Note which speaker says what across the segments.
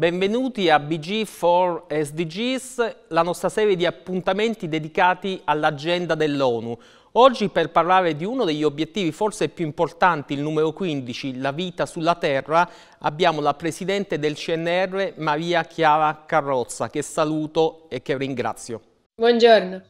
Speaker 1: Benvenuti a BG4 SDGs, la nostra serie di appuntamenti dedicati all'agenda dell'ONU. Oggi per parlare di uno degli obiettivi forse più importanti, il numero 15, la vita sulla terra, abbiamo la presidente del CNR Maria Chiara Carrozza che saluto e che ringrazio. Buongiorno.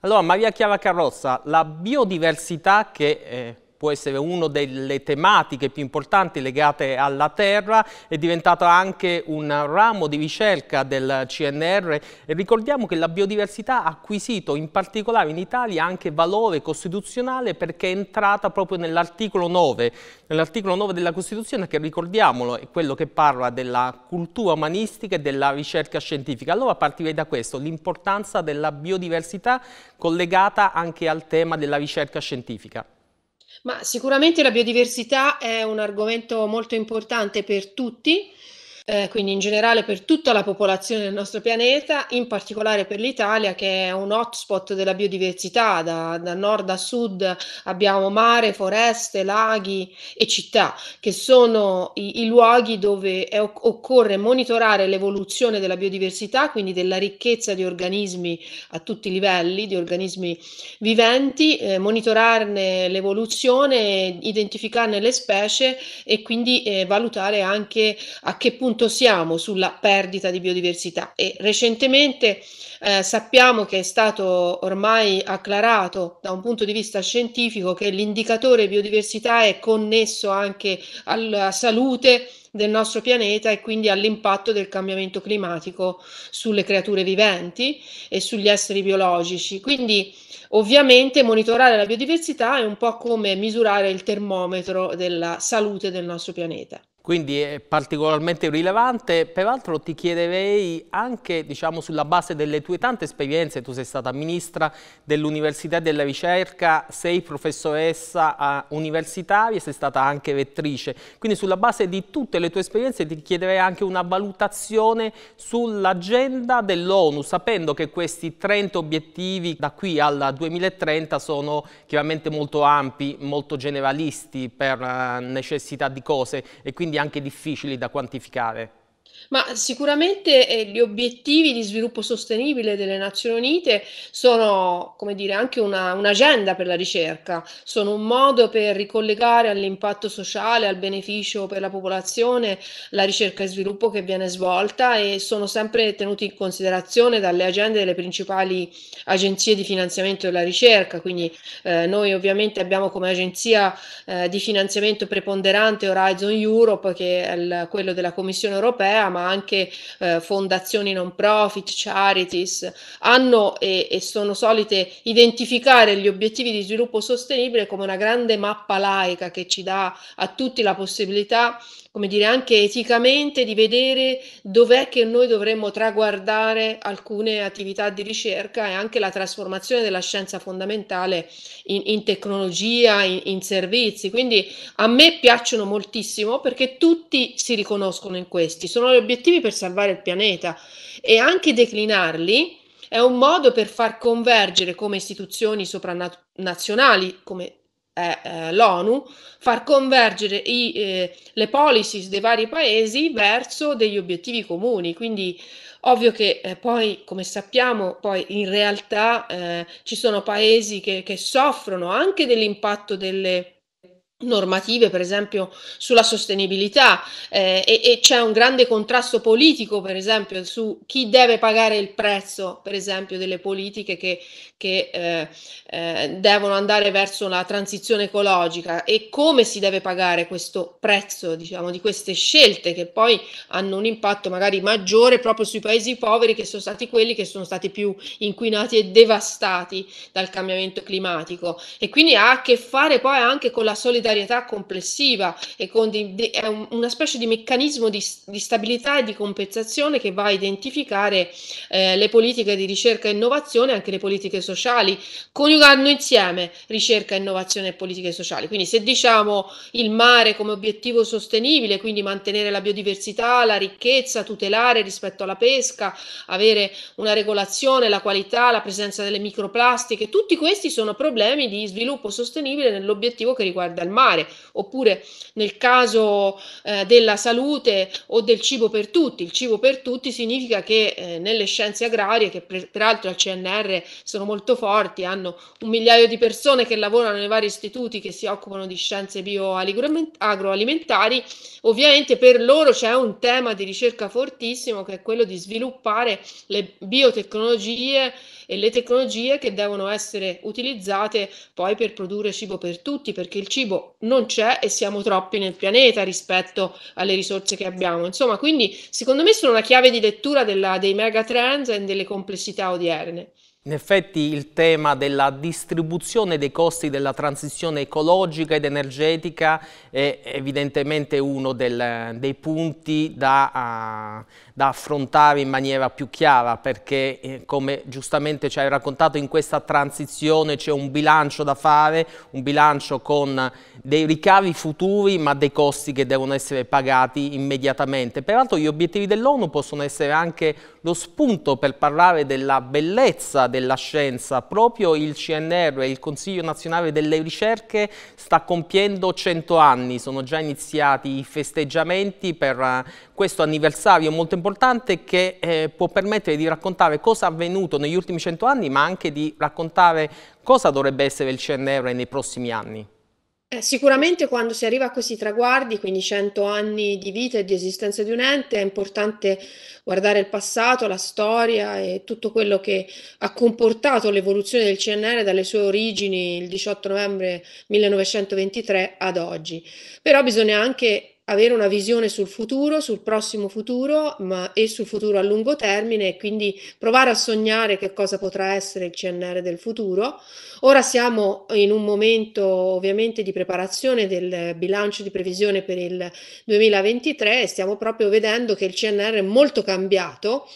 Speaker 1: Allora Maria Chiara Carrozza, la biodiversità che eh, può essere una delle tematiche più importanti legate alla terra, è diventato anche un ramo di ricerca del CNR e ricordiamo che la biodiversità ha acquisito in particolare in Italia anche valore costituzionale perché è entrata proprio nell'articolo 9, nell'articolo 9 della Costituzione che ricordiamolo è quello che parla della cultura umanistica e della ricerca scientifica. Allora partirei da questo, l'importanza della biodiversità collegata anche al tema della ricerca scientifica.
Speaker 2: Ma sicuramente la biodiversità è un argomento molto importante per tutti eh, quindi in generale per tutta la popolazione del nostro pianeta, in particolare per l'Italia che è un hotspot della biodiversità, da, da nord a sud abbiamo mare, foreste, laghi e città, che sono i, i luoghi dove è, occorre monitorare l'evoluzione della biodiversità, quindi della ricchezza di organismi a tutti i livelli, di organismi viventi, eh, monitorarne l'evoluzione, identificarne le specie e quindi eh, valutare anche a che punto punto siamo sulla perdita di biodiversità e recentemente eh, sappiamo che è stato ormai acclarato da un punto di vista scientifico che l'indicatore biodiversità è connesso anche alla salute del nostro pianeta e quindi all'impatto del cambiamento climatico sulle creature viventi e sugli esseri biologici. Quindi ovviamente monitorare la biodiversità è un po' come misurare il termometro della salute del nostro pianeta
Speaker 1: quindi è particolarmente rilevante. Peraltro ti chiederei anche, diciamo, sulla base delle tue tante esperienze, tu sei stata ministra dell'Università e della Ricerca, sei professoressa universitaria, sei stata anche rettrice. Quindi sulla base di tutte le tue esperienze ti chiederei anche una valutazione sull'agenda dell'ONU, sapendo che questi 30 obiettivi da qui al 2030 sono chiaramente molto ampi, molto generalisti per eh, necessità di cose e quindi anche difficili da quantificare.
Speaker 2: Ma sicuramente eh, gli obiettivi di sviluppo sostenibile delle Nazioni Unite sono, come dire, anche una, un'agenda per la ricerca, sono un modo per ricollegare all'impatto sociale, al beneficio per la popolazione, la ricerca e sviluppo che viene svolta e sono sempre tenuti in considerazione dalle agende delle principali agenzie di finanziamento della ricerca. Quindi eh, noi ovviamente abbiamo come agenzia eh, di finanziamento preponderante Horizon Europe, che è il, quello della Commissione europea Europea, ma anche eh, fondazioni non profit, charities, hanno e, e sono solite identificare gli obiettivi di sviluppo sostenibile come una grande mappa laica che ci dà a tutti la possibilità come dire, anche eticamente di vedere dov'è che noi dovremmo traguardare alcune attività di ricerca e anche la trasformazione della scienza fondamentale in, in tecnologia, in, in, servizi. Quindi a me piacciono moltissimo perché tutti si riconoscono in questi, sono gli obiettivi per salvare il pianeta e anche declinarli è un modo per far convergere come istituzioni sopranazionali, come è eh, eh, l'ONU, far convergere i, eh, le policies dei vari paesi verso degli obiettivi comuni. Quindi ovvio che eh, poi, come sappiamo, poi in realtà eh, ci sono paesi che, che soffrono anche dell'impatto delle normative per esempio sulla sostenibilità eh, e, e, c'è un grande contrasto politico per esempio su chi deve pagare il prezzo per esempio delle politiche che, che eh, eh, devono andare verso la transizione ecologica e come si deve pagare questo prezzo diciamo di queste scelte che poi hanno un impatto magari maggiore proprio sui paesi poveri che sono stati quelli che sono stati più inquinati e devastati dal cambiamento climatico e quindi ha a che fare poi anche con la solidarietà solidarietà complessiva e con di, di, è un, una specie di meccanismo di, di, stabilità e di compensazione che va a identificare eh, le politiche di ricerca e innovazione, anche le politiche sociali, coniugando insieme ricerca, innovazione e politiche sociali. Quindi se diciamo il mare come obiettivo sostenibile, quindi mantenere la biodiversità, la ricchezza, tutelare rispetto alla pesca, avere una regolazione, la qualità, la presenza delle microplastiche, tutti questi sono problemi di sviluppo sostenibile nell'obiettivo che riguarda il mare mare, oppure nel caso eh, della salute o del cibo per tutti. Il cibo per tutti significa che eh, nelle scienze agrarie, che per, peraltro al CNR sono molto forti, hanno un migliaio di persone che lavorano nei vari istituti che si occupano di scienze bioagroalimentari, ovviamente per loro c'è un tema di ricerca fortissimo che è quello di sviluppare le biotecnologie e le tecnologie che devono essere utilizzate poi per produrre cibo per tutti, perché il cibo non c'è e siamo troppi nel pianeta rispetto alle risorse che abbiamo. Insomma, quindi secondo me sono una chiave di lettura della, dei megatrends e delle complessità odierne.
Speaker 1: In effetti il tema della distribuzione dei costi della transizione ecologica ed energetica è evidentemente uno del, dei punti da... Uh, da affrontare in maniera più chiara perché eh, come giustamente ci hai raccontato in questa transizione c'è un bilancio da fare, un bilancio con dei ricavi futuri ma dei costi che devono essere pagati immediatamente. Peraltro gli obiettivi dell'ONU possono essere anche lo spunto per parlare della bellezza della scienza, proprio il CNR, il Consiglio Nazionale delle Ricerche, sta compiendo 100 anni, sono già iniziati i festeggiamenti per eh, questo anniversario molto importante che eh, può permettere di raccontare cosa è avvenuto negli ultimi cento anni, ma anche di raccontare cosa dovrebbe essere il CNR nei prossimi anni.
Speaker 2: Eh, sicuramente quando si arriva a questi traguardi, quindi 100 anni di vita e di esistenza di un ente, è importante guardare il passato, la storia e tutto quello che ha comportato l'evoluzione del CNR dalle sue origini il 18 novembre 1923 ad oggi. Però bisogna anche avere una visione sul futuro, sul prossimo futuro ma, e sul futuro a lungo termine e quindi provare a sognare che cosa potrà essere il CNR del futuro. Ora siamo in un momento ovviamente di preparazione del bilancio di previsione per il 2023 e stiamo proprio vedendo che il CNR è molto cambiato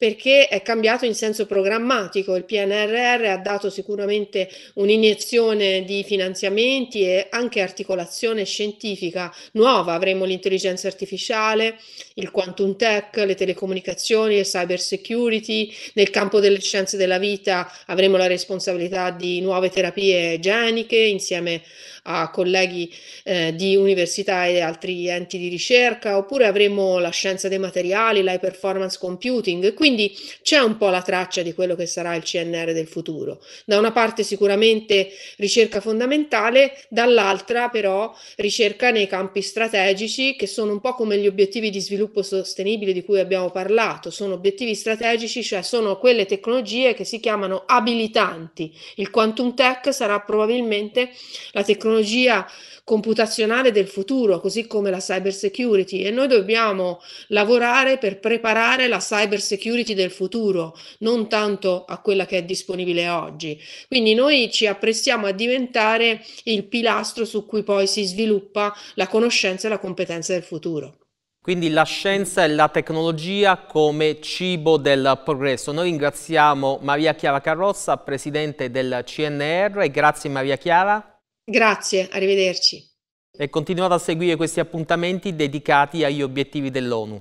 Speaker 2: perché è cambiato in senso programmatico. Il PNRR ha dato sicuramente un'iniezione di finanziamenti e anche articolazione scientifica nuova. Avremo l'intelligenza artificiale, il quantum tech, le telecomunicazioni, il cyber security. Nel campo delle scienze della vita avremo la responsabilità di nuove terapie geniche insieme a colleghi eh, di università e altri enti di ricerca, oppure avremo la scienza dei materiali, l'high performance computing, quindi c'è un po' la traccia di quello che sarà il CNR del futuro. Da una parte sicuramente ricerca fondamentale, dall'altra però ricerca nei campi strategici che sono un po' come gli obiettivi di sviluppo sostenibile di cui abbiamo parlato, sono obiettivi strategici, cioè sono quelle tecnologie che si chiamano abilitanti. Il quantum tech sarà probabilmente la tecnologia tecnologia computazionale del futuro, così come la cyber security e noi dobbiamo lavorare per preparare la cyber security del futuro, non tanto a quella che è disponibile oggi. Quindi noi ci apprestiamo a diventare il pilastro su cui poi si sviluppa la conoscenza e la competenza del futuro.
Speaker 1: Quindi la scienza e la tecnologia come cibo del progresso. Noi ringraziamo Maria Chiara Carrossa, presidente del CNR. Grazie Maria Chiara. Grazie, arrivederci. E continuate a seguire questi appuntamenti dedicati agli obiettivi dell'ONU.